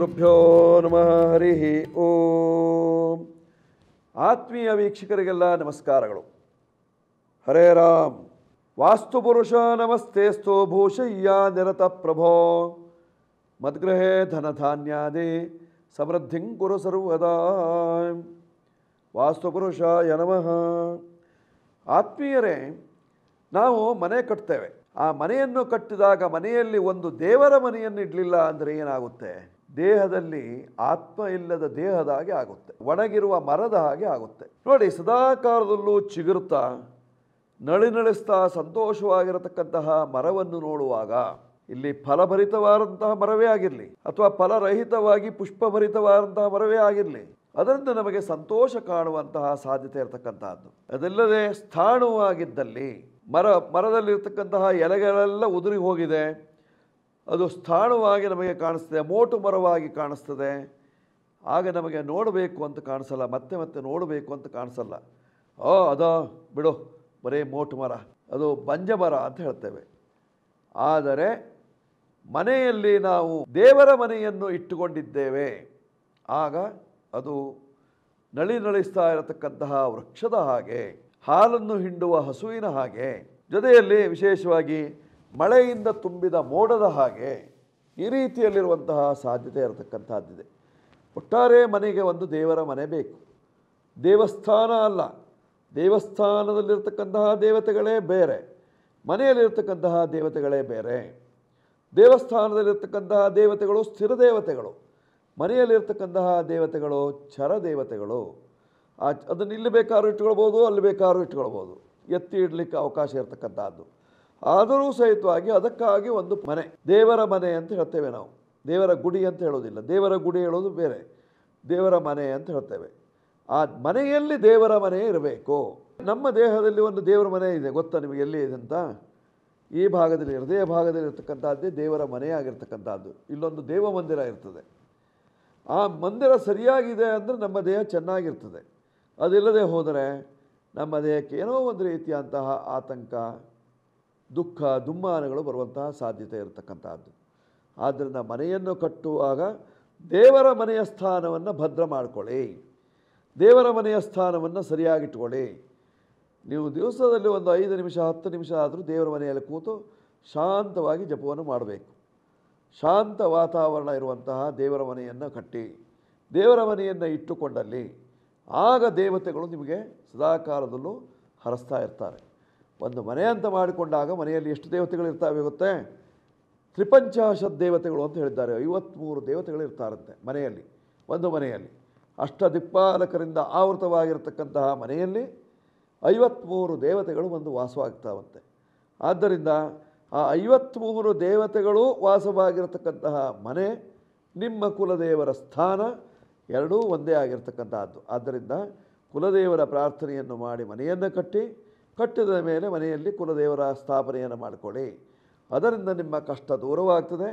ಗುರುಭ್ಯೋ ನಮಃ ಹರಿ ಓಂ ಆತ್ಮೀಯ ವೀಕ್ಷಕರಿಗೆಲ್ಲ ನಮಸ್ಕಾರಗಳು ಹರೇ ರಾಮ್ ವಾಸ್ತುಪುರುಷ ನಮಸ್ತೇಸ್ತೋ ಭೂಷಯ್ಯ ನಿರತ ಪ್ರಭೋ ಮದ್ಗೃಹೇ ಧನಧಾನ್ಯಾದಿ ಸಮೃದ್ಧಿಂ ಗುರು ಸರ್ವದಾ ವಾಸ್ತುಪುರುಷ ನಮಃ ಆತ್ಮೀಯರೇ ನಾವು ಮನೆ ಕಟ್ತೇವೆ ಆ ಮನೆಯನ್ನು ಕಟ್ಟಿದಾಗ ಮನೆಯಲ್ಲಿ ಒಂದು ದೇವರ ಮನೆಯನ್ನು ಇಡಲಿಲ್ಲ ಅಂದರೆ ಏನಾಗುತ್ತೆ ದೇಹದಲ್ಲಿ ಆತ್ಮ ಇಲ್ಲದ ದೇಹದ ಹಾಗೆ ಆಗುತ್ತೆ ಒಣಗಿರುವ ಮರದ ಹಾಗೆ ಆಗುತ್ತೆ ನೋಡಿ ಸದಾಕಾಲದಲ್ಲೂ ಚಿಗುರ್ತಾ ನಳಿಸ್ತಾ ಸಂತೋಷವಾಗಿರತಕ್ಕಂತಹ ಮರವನ್ನು ನೋಡುವಾಗ ಇಲ್ಲಿ ಫಲಭರಿತವಾದಂತಹ ಮರವೇ ಆಗಿರಲಿ ಅಥವಾ ಫಲರಹಿತವಾಗಿ ಪುಷ್ಪಭರಿತವಾದಂತಹ ಮರವೇ ಆಗಿರಲಿ ಅದರಿಂದ ನಮಗೆ ಸಂತೋಷ ಕಾಣುವಂತಹ ಸಾಧ್ಯತೆ ಇರತಕ್ಕಂತಹದ್ದು ಅದಲ್ಲದೆ ಸ್ಥಾಣುವಾಗಿದ್ದಲ್ಲಿ ಮರ ಮರದಲ್ಲಿರ್ತಕ್ಕಂತಹ ಎಲೆಗಳೆಲ್ಲ ಉದುರಿ ಹೋಗಿದೆ ಅದು ಸ್ಥಾಣವಾಗಿ ನಮಗೆ ಕಾಣಿಸ್ತದೆ ಮೋಟು ಮರವಾಗಿ ಕಾಣಿಸ್ತದೆ ಆಗ ನಮಗೆ ನೋಡಬೇಕು ಅಂತ ಕಾಣಿಸಲ್ಲ ಮತ್ತೆ ಮತ್ತೆ ನೋಡಬೇಕು ಅಂತ ಕಾಣಿಸಲ್ಲ ಓ ಅದ ಬಿಡು ಬರೀ ಮೋಟು ಮರ ಅದು ಬಂಜ ಮರ ಅಂತ ಹೇಳ್ತೇವೆ ಆದರೆ ಮನೆಯಲ್ಲಿ ನಾವು ದೇವರ ಮನೆಯನ್ನು ಇಟ್ಟುಕೊಂಡಿದ್ದೇವೆ ಆಗ ಅದು ನಳಿ ನಳಿಸ್ತಾ ಇರತಕ್ಕಂತಹ ವೃಕ್ಷದ ಹಾಗೆ ಹಾಲನ್ನು ಹಿಂಡುವ ಹಸುವಿನ ಹಾಗೆ ಜೊತೆಯಲ್ಲಿ ವಿಶೇಷವಾಗಿ ಮಳೆಯಿಂದ ತುಂಬಿದ ಮೋಡದ ಹಾಗೆ ಈ ರೀತಿಯಲ್ಲಿರುವಂತಹ ಸಾಧ್ಯತೆ ಇರತಕ್ಕಂಥದ್ದಿದೆ ಒಟ್ಟಾರೆ ಮನೆಗೆ ಒಂದು ದೇವರ ಮನೆ ಬೇಕು ದೇವಸ್ಥಾನ ಅಲ್ಲ ದೇವಸ್ಥಾನದಲ್ಲಿರ್ತಕ್ಕಂತಹ ದೇವತೆಗಳೇ ಬೇರೆ ಮನೆಯಲ್ಲಿರ್ತಕ್ಕಂತಹ ದೇವತೆಗಳೇ ಬೇರೆ ದೇವಸ್ಥಾನದಲ್ಲಿರ್ತಕ್ಕಂತಹ ದೇವತೆಗಳು ಸ್ಥಿರ ದೇವತೆಗಳು ಮನೆಯಲ್ಲಿರ್ತಕ್ಕಂತಹ ದೇವತೆಗಳು ಚರ ದೇವತೆಗಳು ಅದನ್ನು ಇಲ್ಲಿ ಬೇಕಾದ್ರೂ ಇಟ್ಕೊಳ್ಬೋದು ಅಲ್ಲಿ ಬೇಕಾದ್ರೂ ಇಟ್ಕೊಳ್ಬೋದು ಎತ್ತಿ ಇಡಲಿಕ್ಕೆ ಅವಕಾಶ ಇರತಕ್ಕಂಥದ್ದು ಆದರೂ ಸಹಿತವಾಗಿ ಅದಕ್ಕಾಗಿ ಒಂದು ಮನೆ ದೇವರ ಮನೆ ಅಂತ ಹೇಳ್ತೇವೆ ನಾವು ದೇವರ ಗುಡಿ ಅಂತ ಹೇಳೋದಿಲ್ಲ ದೇವರ ಗುಡಿ ಹೇಳೋದು ಬೇರೆ ದೇವರ ಮನೆ ಅಂತ ಹೇಳ್ತೇವೆ ಆ ಮನೆಯಲ್ಲಿ ದೇವರ ಮನೆ ಇರಬೇಕು ನಮ್ಮ ದೇಹದಲ್ಲಿ ಒಂದು ದೇವರ ಮನೆ ಇದೆ ಗೊತ್ತಾ ನಿಮಗೆ ಎಲ್ಲಿ ಇದೆ ಅಂತ ಈ ಭಾಗದಲ್ಲಿ ಹೃದಯ ಭಾಗದಲ್ಲಿ ಇರತಕ್ಕಂಥದ್ದೇ ದೇವರ ಆಗಿರ್ತಕ್ಕಂಥದ್ದು ಇಲ್ಲೊಂದು ದೇವ ಮಂದಿರ ಇರ್ತದೆ ಆ ಮಂದಿರ ಸರಿಯಾಗಿದೆ ಅಂದರೆ ನಮ್ಮ ದೇಹ ಚೆನ್ನಾಗಿರ್ತದೆ ಅದಿಲ್ಲದೆ ಹೋದರೆ ನಮ್ಮ ದೇಹಕ್ಕೆ ಏನೋ ಒಂದು ರೀತಿಯಾದಂತಹ ಆತಂಕ ದುಃಖ ದುಮ್ಮಾನಗಳು ಬರುವಂತಹ ಸಾಧ್ಯತೆ ಇರತಕ್ಕಂಥದ್ದು ಆದ್ದರಿಂದ ಮನೆಯನ್ನು ಕಟ್ಟುವಾಗ ದೇವರ ಮನೆಯ ಸ್ಥಾನವನ್ನು ಭದ್ರ ಮಾಡಿಕೊಳ್ಳಿ ದೇವರ ಮನೆಯ ಸ್ಥಾನವನ್ನು ಸರಿಯಾಗಿಟ್ಕೊಳ್ಳಿ ನೀವು ದಿವಸದಲ್ಲಿ ಒಂದು ಐದು ನಿಮಿಷ ಹತ್ತು ನಿಮಿಷ ಆದರೂ ದೇವರ ಮನೆಯಲ್ಲಿ ಕೂತು ಶಾಂತವಾಗಿ ಜಪವನ್ನು ಮಾಡಬೇಕು ಶಾಂತ ವಾತಾವರಣ ಇರುವಂತಹ ದೇವರ ಮನೆಯನ್ನು ಕಟ್ಟಿ ದೇವರ ಮನೆಯನ್ನು ಇಟ್ಟುಕೊಂಡಲ್ಲಿ ಆಗ ದೇವತೆಗಳು ನಿಮಗೆ ಸದಾಕಾಲದಲ್ಲೂ ಹರಸ್ತಾ ಇರ್ತಾರೆ ಒಂದು ಮನೆ ಅಂತ ಮಾಡಿಕೊಂಡಾಗ ಮನೆಯಲ್ಲಿ ಎಷ್ಟು ದೇವತೆಗಳು ಇರ್ತಾವೆ ಗೊತ್ತೇ ತ್ರಿಪಂಚಾಶತ್ ದೇವತೆಗಳು ಅಂತ ಹೇಳಿದ್ದಾರೆ ಐವತ್ತ್ಮೂರು ದೇವತೆಗಳು ಇರ್ತಾರಂತೆ ಮನೆಯಲ್ಲಿ ಒಂದು ಮನೆಯಲ್ಲಿ ಅಷ್ಟ ದಿಕ್ಪಾಲಕರಿಂದ ಆವೃತವಾಗಿರತಕ್ಕಂತಹ ಮನೆಯಲ್ಲಿ ಐವತ್ತ್ಮೂರು ದೇವತೆಗಳು ಒಂದು ವಾಸವಾಗ್ತಾವಂತೆ ಆದ್ದರಿಂದ ಆ ಐವತ್ತ್ಮೂರು ದೇವತೆಗಳು ವಾಸವಾಗಿರತಕ್ಕಂತಹ ಮನೆ ನಿಮ್ಮ ಕುಲದೇವರ ಸ್ಥಾನ ಎರಡೂ ಒಂದೇ ಆಗಿರತಕ್ಕಂತಹದ್ದು ಆದ್ದರಿಂದ ಕುಲದೇವರ ಪ್ರಾರ್ಥನೆಯನ್ನು ಮಾಡಿ ಮನೆಯನ್ನು ಕಟ್ಟಿ ಕಟ್ಟಿದ ಮೇಲೆ ಮನೆಯಲ್ಲಿ ಕುಲದೇವರ ಸ್ಥಾಪನೆಯನ್ನು ಮಾಡಿಕೊಳ್ಳಿ ಅದರಿಂದ ನಿಮ್ಮ ಕಷ್ಟ ದೂರವಾಗ್ತದೆ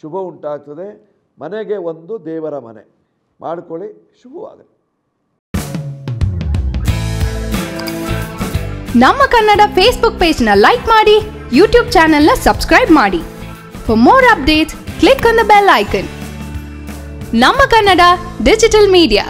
ಶುಭ ಉಂಟಾಗ್ತದೆ ಮನೆಗೆ ಒಂದು ದೇವರ ಮನೆ ಮಾಡಿಕೊಳ್ಳಿ ಶುಭವಾಗಲಿ ನಮ್ಮ ಕನ್ನಡ ಫೇಸ್ಬುಕ್ ಪೇಜ್ನ ಲೈಕ್ ಮಾಡಿ ಯೂಟ್ಯೂಬ್ ಚಾನೆಲ್ನ ಸಬ್ಸ್ಕ್ರೈಬ್ ಮಾಡಿ for more updates click on the bell icon ನಮ್ಮ ಕನ್ನಡ ಡಿಜಿಟಲ್ ಮೀಡಿಯಾ